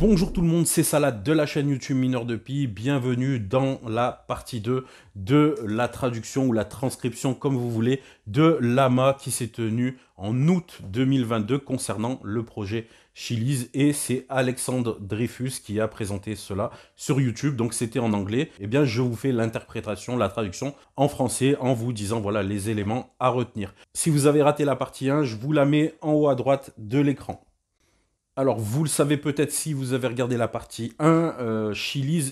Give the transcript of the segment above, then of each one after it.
Bonjour tout le monde, c'est Salad de la chaîne YouTube Mineur de Pi. Bienvenue dans la partie 2 de la traduction ou la transcription, comme vous voulez, de l'AMA qui s'est tenue en août 2022 concernant le projet Chili's. Et c'est Alexandre Dreyfus qui a présenté cela sur YouTube. Donc c'était en anglais. Eh bien, je vous fais l'interprétation, la traduction en français en vous disant voilà les éléments à retenir. Si vous avez raté la partie 1, je vous la mets en haut à droite de l'écran. Alors, vous le savez peut-être si vous avez regardé la partie 1, euh,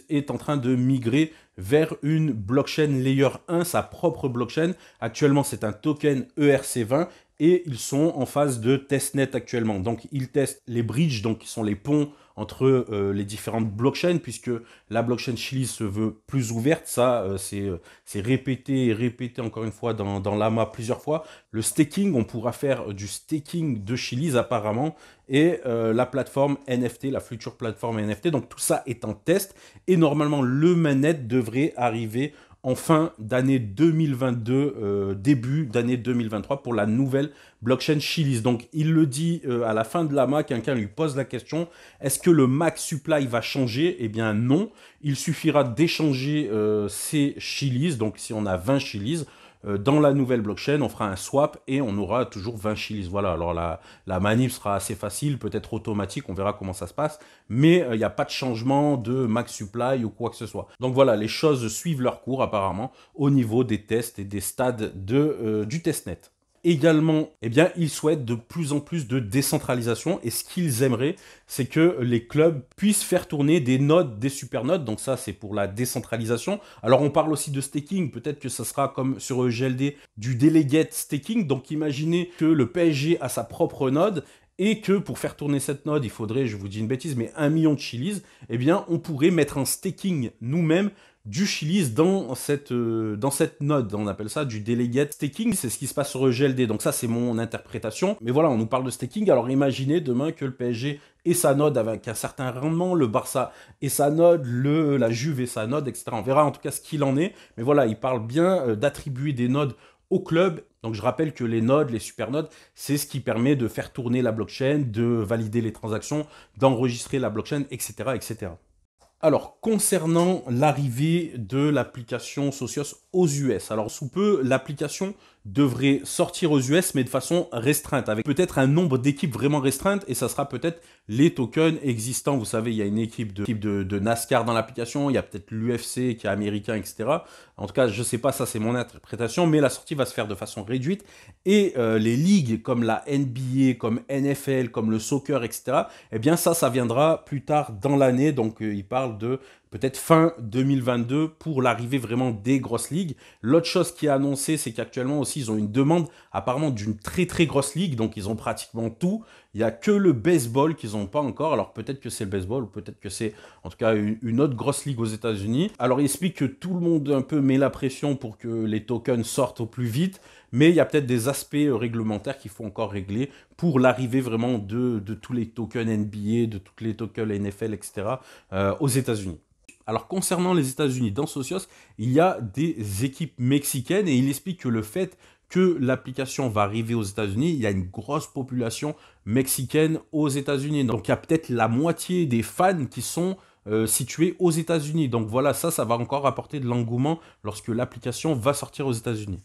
est en train de migrer vers une blockchain Layer 1, sa propre blockchain. Actuellement, c'est un token ERC20 et ils sont en phase de testnet actuellement. Donc ils testent les bridges, donc qui sont les ponts entre euh, les différentes blockchains, puisque la blockchain Chili se veut plus ouverte, ça euh, euh, c'est répété et répété encore une fois dans, l'AMA plusieurs fois. Le staking, on pourra faire du staking de Chili apparemment, et la plateforme NFT, la future plateforme NFT, donc tout ça est en test, et normalement le manette devrait arriver en fin d'année 2022, euh, début d'année 2023 pour la nouvelle blockchain Chilis. Donc il le dit euh, à la fin de la l'AMA, quelqu'un lui pose la question, est-ce que le max supply va changer Eh bien non, il suffira d'échanger euh, ces Chilis, donc si on a 20 Chilis, euh, dans la nouvelle blockchain, on fera un swap et on aura toujours 20 shillings. Voilà, alors la, la manip sera assez facile, peut-être automatique, on verra comment ça se passe, mais euh, il n'y a pas de changement de max supply ou quoi que ce soit. Donc voilà, les choses suivent leur cours apparemment au niveau des tests et des stades de, euh, du testnet également, eh bien, ils souhaitent de plus en plus de décentralisation et ce qu'ils aimeraient, c'est que les clubs puissent faire tourner des nodes, des supernodes. Donc ça, c'est pour la décentralisation. Alors on parle aussi de staking. Peut-être que ça sera comme sur EGLD, du delegate staking. Donc imaginez que le PSG a sa propre node et que pour faire tourner cette node, il faudrait, je vous dis une bêtise, mais un million de chilis, eh bien, on pourrait mettre un staking nous-mêmes du Chilis dans cette, euh, dans cette node. On appelle ça du delegate staking. C'est ce qui se passe sur EGLD. Donc ça, c'est mon interprétation. Mais voilà, on nous parle de staking. Alors imaginez demain que le PSG et sa node avec un certain rendement, le Barça et sa node, le, la Juve et sa node, etc. On verra en tout cas ce qu'il en est. Mais voilà, il parle bien euh, d'attribuer des nodes au club. Donc je rappelle que les nodes, les super nodes, c'est ce qui permet de faire tourner la blockchain, de valider les transactions, d'enregistrer la blockchain, etc. etc. Alors, concernant l'arrivée de l'application Socios aux US, alors sous peu, l'application devrait sortir aux US, mais de façon restreinte, avec peut-être un nombre d'équipes vraiment restreintes, et ça sera peut-être les tokens existants. Vous savez, il y a une équipe de, équipe de, NASCAR dans l'application, il y a peut-être l'UFC qui est américain, etc. En tout cas, je ne sais pas, ça c'est mon interprétation, mais la sortie va se faire de façon réduite, et euh, les ligues comme la NBA, comme NFL, comme le soccer, etc., eh bien ça, ça viendra plus tard dans l'année, donc euh, il parle de peut-être fin 2022 pour l'arrivée vraiment des grosses ligues. L'autre chose qui est annoncée, c'est qu'actuellement aussi, ils ont une demande apparemment d'une très très grosse ligue, donc ils ont pratiquement tout. Il n'y a que le baseball qu'ils n'ont pas encore. Alors peut-être que c'est le baseball, ou peut-être que c'est en tout cas une autre grosse ligue aux États-Unis. Alors il explique que tout le monde un peu met la pression pour que les tokens sortent au plus vite. Mais il y a peut-être des aspects euh, réglementaires qu'il faut encore régler pour l'arrivée vraiment de, tous les tokens NBA, de tous les tokens NFL, etc. Euh, aux États-Unis. Alors concernant les États-Unis, dans Socios, il y a des équipes mexicaines et il explique que le fait que l'application va arriver aux États-Unis, il y a une grosse population mexicaine aux États-Unis. Donc il y a peut-être la moitié des fans qui sont euh, situés aux États-Unis. Donc voilà, ça, ça va encore apporter de l'engouement lorsque l'application va sortir aux États-Unis.